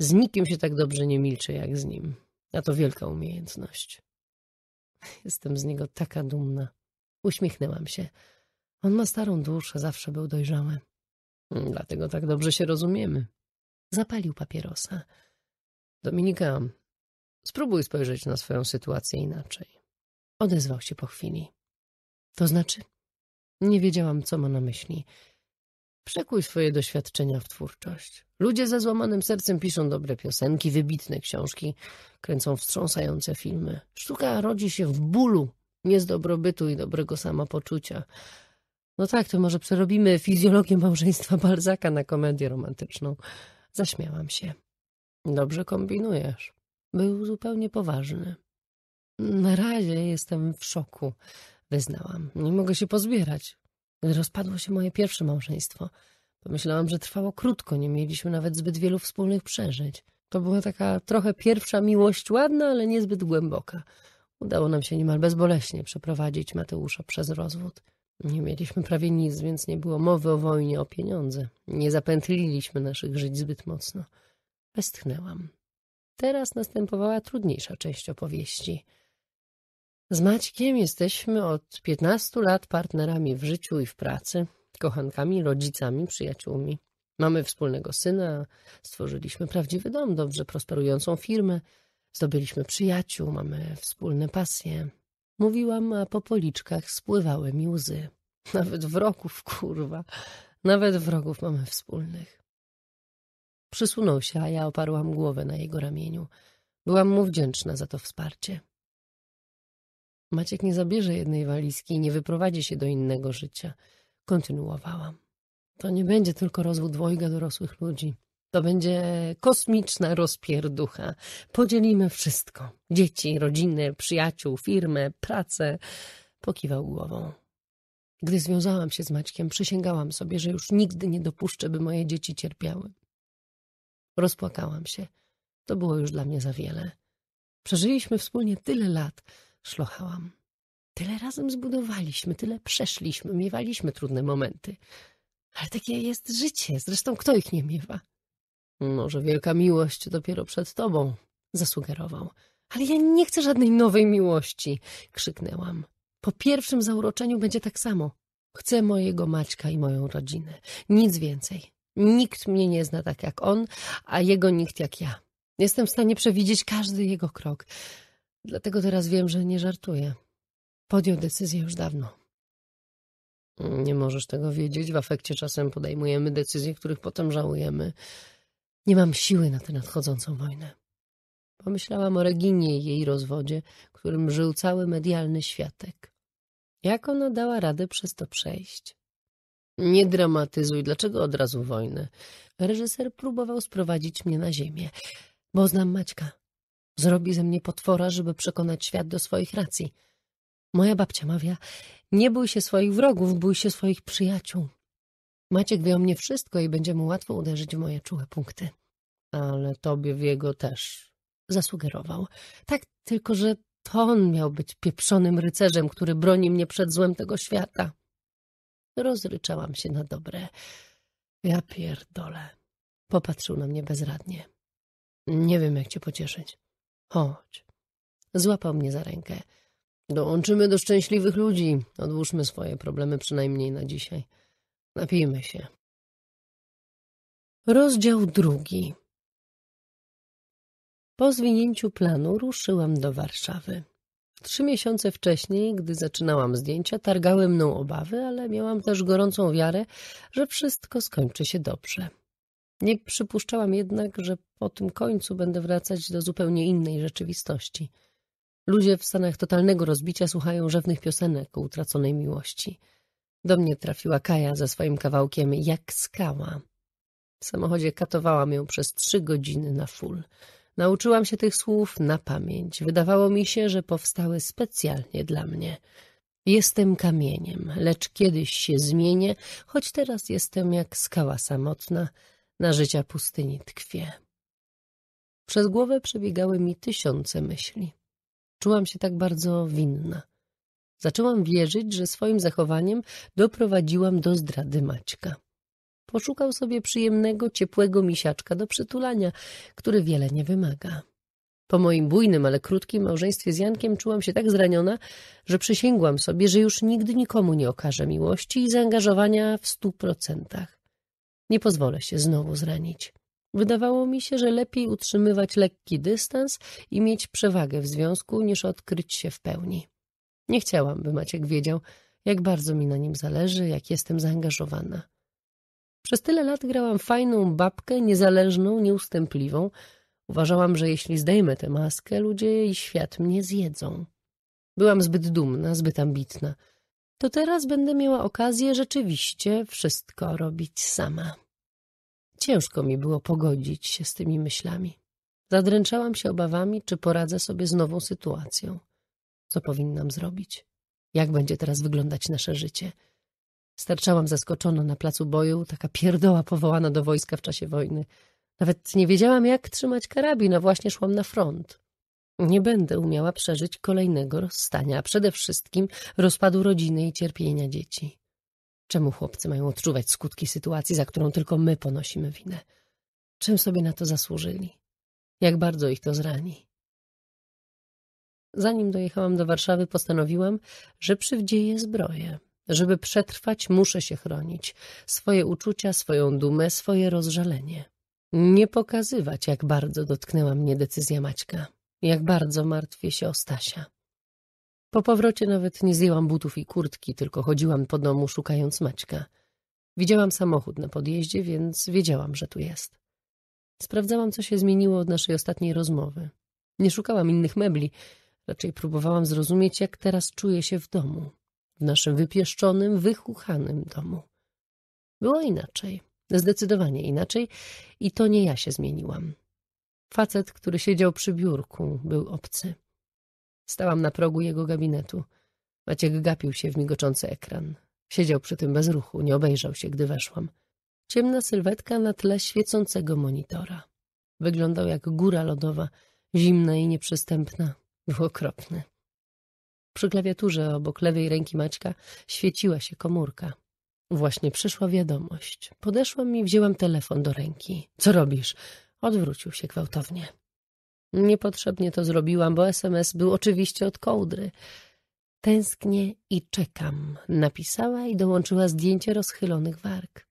Z nikim się tak dobrze nie milczy jak z nim. A to wielka umiejętność. Jestem z niego taka dumna. Uśmiechnęłam się. On ma starą duszę, zawsze był dojrzały. Hmm, dlatego tak dobrze się rozumiemy. Zapalił papierosa. Dominika, spróbuj spojrzeć na swoją sytuację inaczej. Odezwał się po chwili. To znaczy? Nie wiedziałam, co ma na myśli. Przekuj swoje doświadczenia w twórczość. Ludzie ze złamanym sercem piszą dobre piosenki, wybitne książki, kręcą wstrząsające filmy. Sztuka rodzi się w bólu, nie z dobrobytu i dobrego samopoczucia. No tak, to może przerobimy fizjologię małżeństwa Balzaka na komedię romantyczną. Zaśmiałam się. Dobrze kombinujesz. Był zupełnie poważny. Na razie jestem w szoku. Wyznałam. Nie mogę się pozbierać. Gdy rozpadło się moje pierwsze małżeństwo, pomyślałam, że trwało krótko, nie mieliśmy nawet zbyt wielu wspólnych przeżyć. To była taka trochę pierwsza miłość ładna, ale niezbyt głęboka. Udało nam się niemal bezboleśnie przeprowadzić Mateusza przez rozwód. Nie mieliśmy prawie nic, więc nie było mowy o wojnie, o pieniądze. Nie zapętliliśmy naszych żyć zbyt mocno. Westchnęłam. Teraz następowała trudniejsza część opowieści – z Maćkiem jesteśmy od piętnastu lat partnerami w życiu i w pracy, kochankami, rodzicami, przyjaciółmi. Mamy wspólnego syna, stworzyliśmy prawdziwy dom, dobrze prosperującą firmę, zdobyliśmy przyjaciół, mamy wspólne pasje. Mówiłam, a po policzkach spływały mi łzy. (laughs) Nawet wrogów, kurwa. Nawet wrogów mamy wspólnych. Przysunął się, a ja oparłam głowę na jego ramieniu. Byłam mu wdzięczna za to wsparcie. Maciek nie zabierze jednej walizki i nie wyprowadzi się do innego życia. Kontynuowałam. To nie będzie tylko rozwód dwojga dorosłych ludzi. To będzie kosmiczna rozpierducha. Podzielimy wszystko. Dzieci, rodziny, przyjaciół, firmę, pracę. Pokiwał głową. Gdy związałam się z Maćkiem, przysięgałam sobie, że już nigdy nie dopuszczę, by moje dzieci cierpiały. Rozpłakałam się. To było już dla mnie za wiele. Przeżyliśmy wspólnie tyle lat – szlochałam. Tyle razem zbudowaliśmy, tyle przeszliśmy, miewaliśmy trudne momenty. Ale takie jest życie, zresztą kto ich nie miewa? Może wielka miłość dopiero przed tobą, zasugerował. Ale ja nie chcę żadnej nowej miłości, krzyknęłam. Po pierwszym zauroczeniu będzie tak samo. Chcę mojego Maćka i moją rodzinę. Nic więcej. Nikt mnie nie zna tak jak on, a jego nikt jak ja. Jestem w stanie przewidzieć każdy jego krok. Dlatego teraz wiem, że nie żartuję. Podjął decyzję już dawno. Nie możesz tego wiedzieć. W afekcie czasem podejmujemy decyzje, których potem żałujemy. Nie mam siły na tę nadchodzącą wojnę. Pomyślałam o Reginie i jej rozwodzie, którym żył cały medialny światek. Jak ona dała radę przez to przejść? Nie dramatyzuj, dlaczego od razu wojnę? Reżyser próbował sprowadzić mnie na ziemię, bo znam Maćka. Zrobi ze mnie potwora, żeby przekonać świat do swoich racji. Moja babcia mawia, nie bój się swoich wrogów, bój się swoich przyjaciół. Maciek wie o mnie wszystko i będzie mu łatwo uderzyć w moje czułe punkty. Ale tobie w jego też, zasugerował. Tak, tylko że to on miał być pieprzonym rycerzem, który broni mnie przed złem tego świata. Rozryczałam się na dobre. Ja pierdolę. Popatrzył na mnie bezradnie. Nie wiem, jak cię pocieszyć. Chodź. Złapał mnie za rękę. Dołączymy do szczęśliwych ludzi. Odłóżmy swoje problemy przynajmniej na dzisiaj. Napijmy się. Rozdział drugi Po zwinięciu planu ruszyłam do Warszawy. Trzy miesiące wcześniej, gdy zaczynałam zdjęcia, targały mną obawy, ale miałam też gorącą wiarę, że wszystko skończy się dobrze. Nie przypuszczałam jednak, że po tym końcu będę wracać do zupełnie innej rzeczywistości. Ludzie w stanach totalnego rozbicia słuchają rzewnych piosenek o utraconej miłości. Do mnie trafiła Kaja ze swoim kawałkiem Jak skała. W samochodzie katowałam ją przez trzy godziny na full. Nauczyłam się tych słów na pamięć. Wydawało mi się, że powstały specjalnie dla mnie. Jestem kamieniem, lecz kiedyś się zmienię, choć teraz jestem jak skała samotna – na życia pustyni tkwie. Przez głowę przebiegały mi tysiące myśli. Czułam się tak bardzo winna. Zaczęłam wierzyć, że swoim zachowaniem doprowadziłam do zdrady Maćka. Poszukał sobie przyjemnego, ciepłego misiaczka do przytulania, który wiele nie wymaga. Po moim bujnym, ale krótkim małżeństwie z Jankiem czułam się tak zraniona, że przysięgłam sobie, że już nigdy nikomu nie okażę miłości i zaangażowania w stu procentach. Nie pozwolę się znowu zranić. Wydawało mi się, że lepiej utrzymywać lekki dystans i mieć przewagę w związku, niż odkryć się w pełni. Nie chciałam, by Maciek wiedział, jak bardzo mi na nim zależy, jak jestem zaangażowana. Przez tyle lat grałam fajną babkę, niezależną, nieustępliwą. Uważałam, że jeśli zdejmę tę maskę, ludzie i świat mnie zjedzą. Byłam zbyt dumna, zbyt ambitna – to teraz będę miała okazję rzeczywiście wszystko robić sama. Ciężko mi było pogodzić się z tymi myślami. Zadręczałam się obawami, czy poradzę sobie z nową sytuacją. Co powinnam zrobić? Jak będzie teraz wyglądać nasze życie? Starczałam zaskoczona na placu boju, taka pierdoła powołana do wojska w czasie wojny. Nawet nie wiedziałam, jak trzymać karabin, a właśnie szłam na front. Nie będę umiała przeżyć kolejnego rozstania, a przede wszystkim rozpadu rodziny i cierpienia dzieci. Czemu chłopcy mają odczuwać skutki sytuacji, za którą tylko my ponosimy winę? Czym sobie na to zasłużyli? Jak bardzo ich to zrani? Zanim dojechałam do Warszawy, postanowiłam, że przywdzieję zbroję. Żeby przetrwać, muszę się chronić. Swoje uczucia, swoją dumę, swoje rozżalenie. Nie pokazywać, jak bardzo dotknęła mnie decyzja Maćka jak bardzo martwię się o Stasia. Po powrocie nawet nie zjęłam butów i kurtki, tylko chodziłam po domu szukając Maćka. Widziałam samochód na podjeździe, więc wiedziałam, że tu jest. Sprawdzałam, co się zmieniło od naszej ostatniej rozmowy. Nie szukałam innych mebli, raczej próbowałam zrozumieć, jak teraz czuję się w domu. W naszym wypieszczonym, wychuchanym domu. Było inaczej, zdecydowanie inaczej i to nie ja się zmieniłam. Facet, który siedział przy biurku, był obcy. Stałam na progu jego gabinetu. Maciek gapił się w migoczący ekran. Siedział przy tym bez ruchu, nie obejrzał się, gdy weszłam. Ciemna sylwetka na tle świecącego monitora. Wyglądał jak góra lodowa, zimna i nieprzystępna. Był okropny. Przy klawiaturze obok lewej ręki Maćka świeciła się komórka. Właśnie przyszła wiadomość. Podeszłam i wzięłam telefon do ręki. Co robisz? Odwrócił się gwałtownie. Niepotrzebnie to zrobiłam, bo SMS był oczywiście od kołdry. Tęsknię i czekam, napisała i dołączyła zdjęcie rozchylonych warg.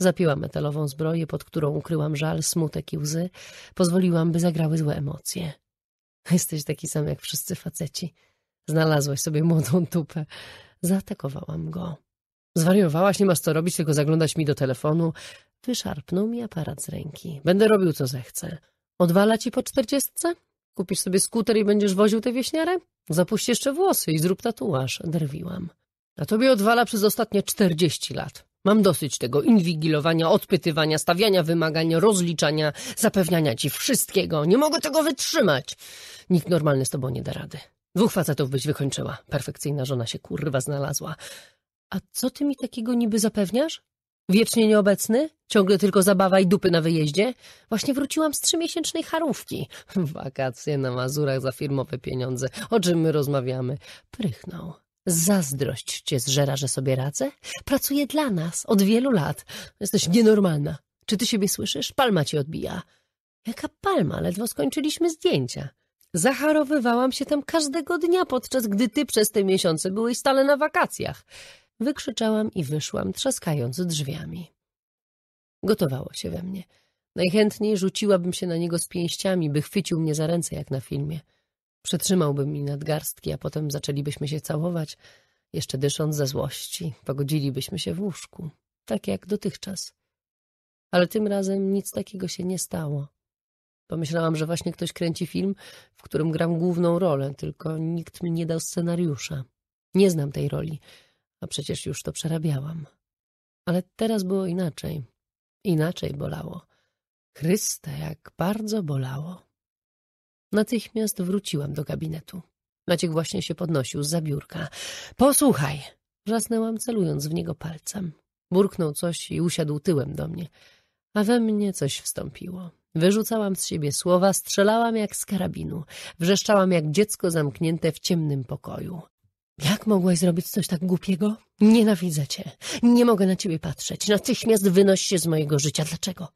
Zapiłam metalową zbroję, pod którą ukryłam żal, smutek i łzy. Pozwoliłam, by zagrały złe emocje. Jesteś taki sam jak wszyscy faceci. Znalazłaś sobie młodą tupę. Zaatakowałam go. Zwariowałaś, nie masz co robić, tylko zaglądać mi do telefonu. Wyszarpnął mi aparat z ręki. Będę robił, co zechcę. Odwala ci po czterdziestce? Kupisz sobie skuter i będziesz woził tę wieśniarę? Zapuść jeszcze włosy i zrób tatuaż. Drwiłam. A tobie odwala przez ostatnie czterdzieści lat. Mam dosyć tego inwigilowania, odpytywania, stawiania wymagań, rozliczania, zapewniania ci wszystkiego. Nie mogę tego wytrzymać. Nikt normalny z tobą nie da rady. Dwóch facetów byś wykończyła. Perfekcyjna żona się kurwa znalazła. A co ty mi takiego niby zapewniasz? Wiecznie nieobecny? Ciągle tylko zabawa i dupy na wyjeździe? Właśnie wróciłam z trzymiesięcznej charówki. (laughs) Wakacje na Mazurach za firmowe pieniądze. O czym my rozmawiamy? Prychnął. Zazdrość cię zżera, że sobie radzę? Pracuje dla nas od wielu lat. Jesteś nienormalna. Czy ty siebie słyszysz? Palma cię odbija. Jaka palma? Ledwo skończyliśmy zdjęcia. Zacharowywałam się tam każdego dnia, podczas gdy ty przez te miesiące byłeś stale na wakacjach. Wykrzyczałam i wyszłam, trzaskając drzwiami. Gotowało się we mnie. Najchętniej rzuciłabym się na niego z pięściami, by chwycił mnie za ręce jak na filmie. Przetrzymałbym mi nadgarstki, a potem zaczęlibyśmy się całować, jeszcze dysząc ze złości. Pogodzilibyśmy się w łóżku, tak jak dotychczas. Ale tym razem nic takiego się nie stało. Pomyślałam, że właśnie ktoś kręci film, w którym gram główną rolę, tylko nikt mi nie dał scenariusza. Nie znam tej roli a przecież już to przerabiałam. Ale teraz było inaczej. Inaczej bolało. Chryste, jak bardzo bolało. Natychmiast wróciłam do gabinetu. Maciek właśnie się podnosił z biurka. Posłuchaj! Wrzasnęłam, celując w niego palcem. Burknął coś i usiadł tyłem do mnie. A we mnie coś wstąpiło. Wyrzucałam z siebie słowa, strzelałam jak z karabinu. Wrzeszczałam jak dziecko zamknięte w ciemnym pokoju. Jak mogłaś zrobić coś tak głupiego? Nienawidzę cię. Nie mogę na ciebie patrzeć. Natychmiast wynoś się z mojego życia. Dlaczego?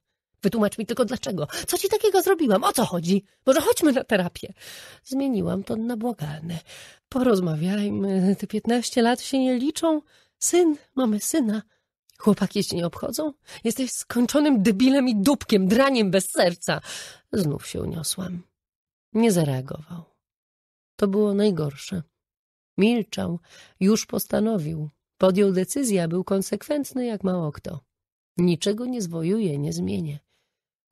Wytłumacz mi tylko dlaczego. Co ci takiego zrobiłam? O co chodzi? Może chodźmy na terapię. Zmieniłam to na błagalne. Porozmawiajmy. Te piętnaście lat się nie liczą. Syn, mamy syna. Chłopaki cię nie obchodzą? Jesteś skończonym debilem i dupkiem, draniem bez serca. Znów się uniosłam. Nie zareagował. To było najgorsze. Milczał, już postanowił. Podjął decyzję, a był konsekwentny jak mało kto. Niczego nie zwojuje, nie zmienię.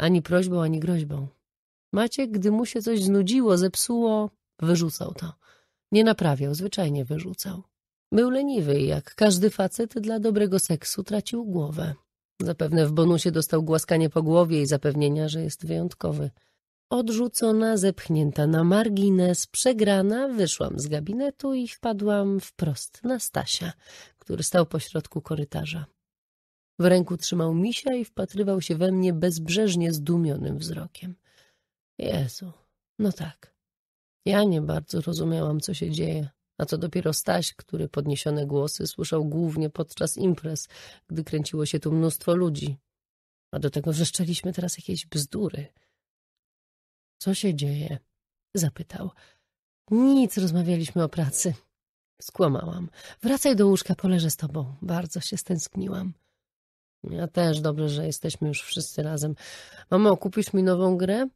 Ani prośbą, ani groźbą. Maciek, gdy mu się coś znudziło, zepsuło, wyrzucał to. Nie naprawiał, zwyczajnie wyrzucał. Był leniwy i jak każdy facet dla dobrego seksu tracił głowę. Zapewne w bonusie dostał głaskanie po głowie i zapewnienia, że jest wyjątkowy – Odrzucona, zepchnięta na margines, przegrana, wyszłam z gabinetu i wpadłam wprost na Stasia, który stał pośrodku korytarza. W ręku trzymał misia i wpatrywał się we mnie bezbrzeżnie zdumionym wzrokiem. Jezu, no tak. Ja nie bardzo rozumiałam, co się dzieje. A co dopiero Staś, który podniesione głosy słyszał głównie podczas imprez, gdy kręciło się tu mnóstwo ludzi. A do tego wrzeszczeliśmy teraz jakieś bzdury. Co się dzieje? Zapytał. Nic, rozmawialiśmy o pracy. Skłamałam. Wracaj do łóżka, poleżę z tobą. Bardzo się stęskniłam. Ja też, dobrze, że jesteśmy już wszyscy razem. Mamo, kupisz mi nową grę?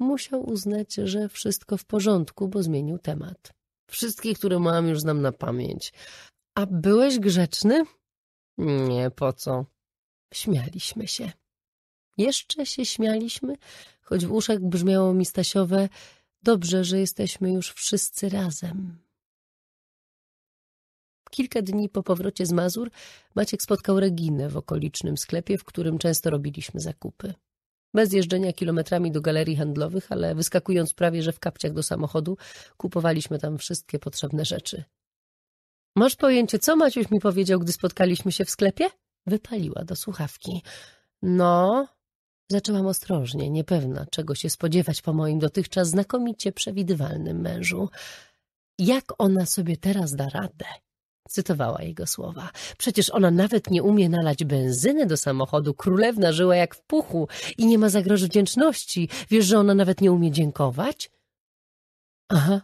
Musiał uznać, że wszystko w porządku, bo zmienił temat. Wszystkie, które mam, już znam na pamięć. A byłeś grzeczny? Nie, po co? Śmialiśmy się. Jeszcze się śmialiśmy, choć w uszach brzmiało mi Stasiowe Dobrze, że jesteśmy już wszyscy razem. Kilka dni po powrocie z Mazur Maciek spotkał Reginę w okolicznym sklepie, w którym często robiliśmy zakupy. Bez jeżdżenia kilometrami do galerii handlowych, ale wyskakując prawie że w kapciach do samochodu, kupowaliśmy tam wszystkie potrzebne rzeczy. Masz pojęcie, co Maciuś mi powiedział, gdy spotkaliśmy się w sklepie? Wypaliła do słuchawki. No, Zaczęłam ostrożnie, niepewna, czego się spodziewać po moim dotychczas znakomicie przewidywalnym mężu. Jak ona sobie teraz da radę? Cytowała jego słowa. Przecież ona nawet nie umie nalać benzyny do samochodu. Królewna żyła jak w puchu i nie ma zagroży wdzięczności. Wiesz, że ona nawet nie umie dziękować? Aha.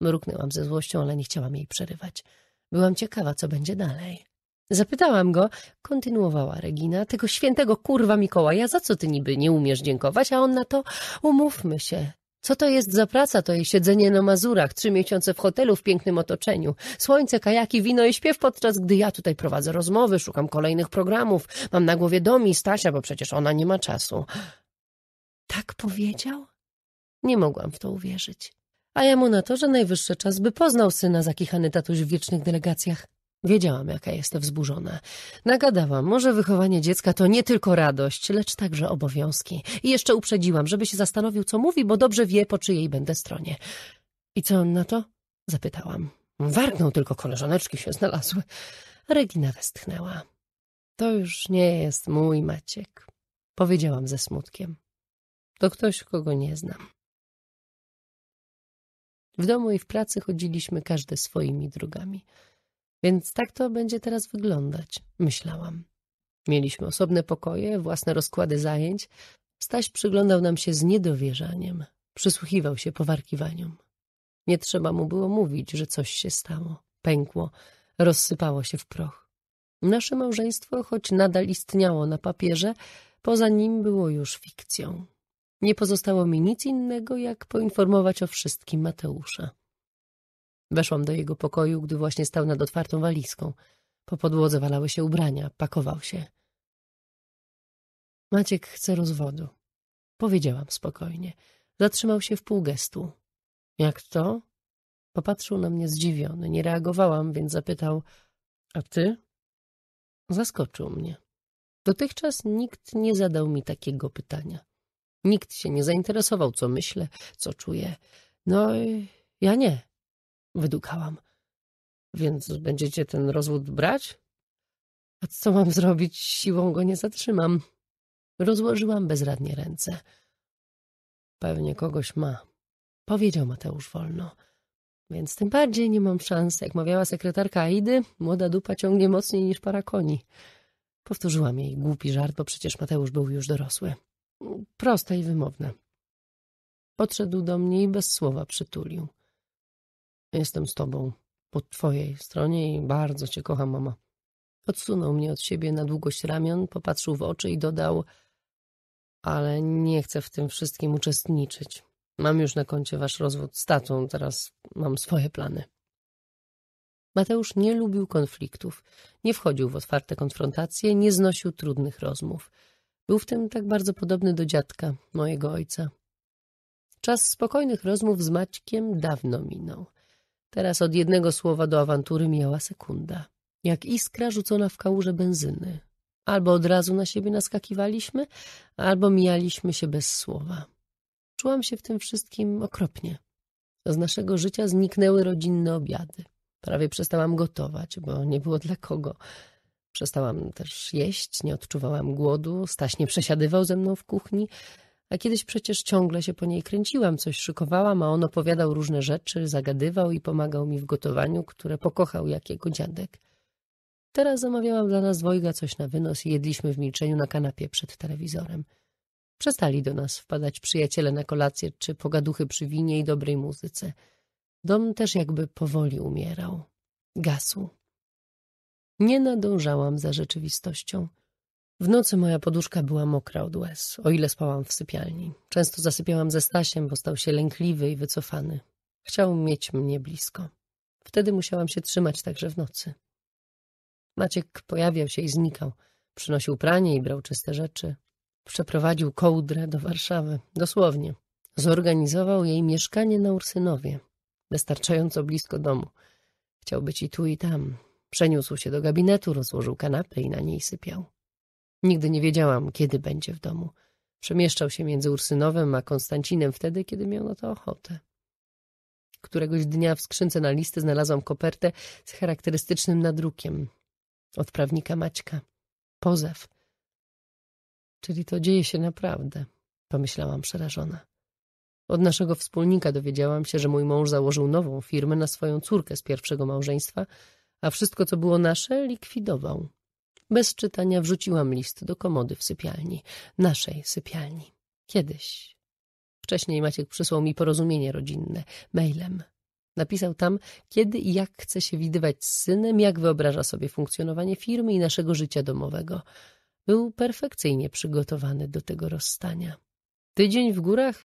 Mruknęłam ze złością, ale nie chciałam jej przerywać. Byłam ciekawa, co będzie dalej. Zapytałam go, kontynuowała Regina, tego świętego kurwa Mikołaja, za co ty niby nie umiesz dziękować, a on na to, umówmy się, co to jest za praca, to jej siedzenie na Mazurach, trzy miesiące w hotelu w pięknym otoczeniu, słońce, kajaki, wino i śpiew, podczas gdy ja tutaj prowadzę rozmowy, szukam kolejnych programów, mam na głowie Domi, Stasia, bo przecież ona nie ma czasu. Tak powiedział? Nie mogłam w to uwierzyć. A ja mu na to, że najwyższy czas by poznał syna zakichany tatuś w wiecznych delegacjach. Wiedziałam, jaka jest wzburzona. Nagadałam, może wychowanie dziecka to nie tylko radość, lecz także obowiązki. I jeszcze uprzedziłam, żeby się zastanowił, co mówi, bo dobrze wie, po czyjej będę stronie. I co on na to? Zapytałam. Warknął tylko, koleżaneczki się znalazły. Regina westchnęła. To już nie jest mój Maciek, powiedziałam ze smutkiem. To ktoś, kogo nie znam. W domu i w pracy chodziliśmy każdy swoimi drogami. Więc tak to będzie teraz wyglądać, myślałam. Mieliśmy osobne pokoje, własne rozkłady zajęć. Staś przyglądał nam się z niedowierzaniem, przysłuchiwał się powarkiwaniom. Nie trzeba mu było mówić, że coś się stało, pękło, rozsypało się w proch. Nasze małżeństwo, choć nadal istniało na papierze, poza nim było już fikcją. Nie pozostało mi nic innego, jak poinformować o wszystkim Mateusza. Weszłam do jego pokoju, gdy właśnie stał nad otwartą walizką. Po podłodze walały się ubrania, pakował się. Maciek chce rozwodu. Powiedziałam spokojnie. Zatrzymał się w pół gestu. Jak to? Popatrzył na mnie zdziwiony. Nie reagowałam, więc zapytał, a ty? Zaskoczył mnie. Dotychczas nikt nie zadał mi takiego pytania. Nikt się nie zainteresował, co myślę, co czuję. No, ja nie. Wydukałam. Więc będziecie ten rozwód brać? A co mam zrobić? Siłą go nie zatrzymam. Rozłożyłam bezradnie ręce. Pewnie kogoś ma, powiedział Mateusz wolno. Więc tym bardziej nie mam szans. Jak mawiała sekretarka Aidy, młoda dupa ciągnie mocniej niż para koni. Powtórzyłam jej głupi żart, bo przecież Mateusz był już dorosły. Proste i wymowne. Podszedł do mnie i bez słowa przytulił. Jestem z tobą, po twojej stronie i bardzo cię kocham, mama. Odsunął mnie od siebie na długość ramion, popatrzył w oczy i dodał ale nie chcę w tym wszystkim uczestniczyć. Mam już na koncie wasz rozwód z tatą, teraz mam swoje plany. Mateusz nie lubił konfliktów, nie wchodził w otwarte konfrontacje, nie znosił trudnych rozmów. Był w tym tak bardzo podobny do dziadka, mojego ojca. Czas spokojnych rozmów z Maćkiem dawno minął. Teraz od jednego słowa do awantury mijała sekunda. Jak iskra rzucona w kałużę benzyny. Albo od razu na siebie naskakiwaliśmy, albo mijaliśmy się bez słowa. Czułam się w tym wszystkim okropnie. Z naszego życia zniknęły rodzinne obiady. Prawie przestałam gotować, bo nie było dla kogo. Przestałam też jeść, nie odczuwałam głodu. Staś nie przesiadywał ze mną w kuchni a kiedyś przecież ciągle się po niej kręciłam, coś szykowałam, a on opowiadał różne rzeczy, zagadywał i pomagał mi w gotowaniu, które pokochał jak jego dziadek. Teraz zamawiałam dla nas dwojga coś na wynos i jedliśmy w milczeniu na kanapie przed telewizorem. Przestali do nas wpadać przyjaciele na kolację czy pogaduchy przy winie i dobrej muzyce. Dom też jakby powoli umierał. Gasł. Nie nadążałam za rzeczywistością. W nocy moja poduszka była mokra od łez, o ile spałam w sypialni. Często zasypiałam ze Stasiem, bo stał się lękliwy i wycofany. Chciał mieć mnie blisko. Wtedy musiałam się trzymać także w nocy. Maciek pojawiał się i znikał. Przynosił pranie i brał czyste rzeczy. Przeprowadził kołdrę do Warszawy, dosłownie. Zorganizował jej mieszkanie na Ursynowie, wystarczająco blisko domu. Chciał być i tu, i tam. Przeniósł się do gabinetu, rozłożył kanapę i na niej sypiał. Nigdy nie wiedziałam, kiedy będzie w domu. Przemieszczał się między Ursynowem a Konstancinem wtedy, kiedy miał na to ochotę. Któregoś dnia w skrzynce na listy znalazłam kopertę z charakterystycznym nadrukiem. Od prawnika Maćka. Pozew. Czyli to dzieje się naprawdę, pomyślałam przerażona. Od naszego wspólnika dowiedziałam się, że mój mąż założył nową firmę na swoją córkę z pierwszego małżeństwa, a wszystko, co było nasze, likwidował. Bez czytania wrzuciłam list do komody w sypialni, naszej sypialni. Kiedyś. Wcześniej Maciek przysłał mi porozumienie rodzinne, mailem. Napisał tam, kiedy i jak chce się widywać z synem, jak wyobraża sobie funkcjonowanie firmy i naszego życia domowego. Był perfekcyjnie przygotowany do tego rozstania. Tydzień w górach